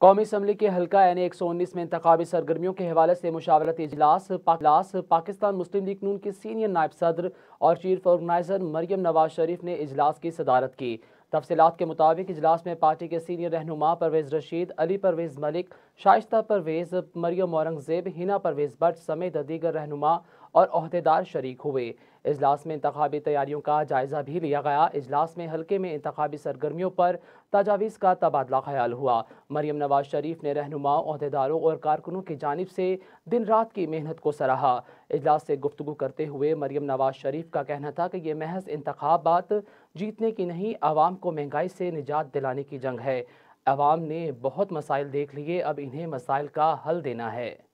कौमी असम्बली के हल्का यानी एक सौ उन्नीस में इंतबी सरगर्मियों के हवाले से मुशावरती इजलास पाकलास पाकिस्तान मुस्लिम लीग नून के सीनियर नायब सदर और चीफ ऑर्गनाइजर मरियम नवाज शरीफ ने इजलास की सदारत की तफसीत के मुताबिक इजलास में पार्टी के सीनियर रहनुमा परवेज़ रशीद अली परवेज़ मलिक शाइस्ता परवेज़ मरियम औरंगजेब हिना परवेज़ भट्ट समेत दीगर रहनुमा और अहदेदार शरीक हुए इजलास में इंतबी तैयारियों का जायज़ा भी लिया गया इजलास में हल्के में इंतबी सरगर्मियों पर तजावीज़ का तबादला ख्याल हुआ मरीम नवाज शरीफ ने रहनुमाओं अहदेदारों और कारकुनों की जानब से दिन रात की मेहनत को सराहा इजलास से गुफ्तु करते हुए मरियम नवाज शरीफ का कहना था कि ये महज इंतबात जीतने की नहीं आवाम को महंगाई से निजात दिलाने की जंग है आवाम ने बहुत मसाइल देख लिए अब इन्हें मसाइल का हल देना है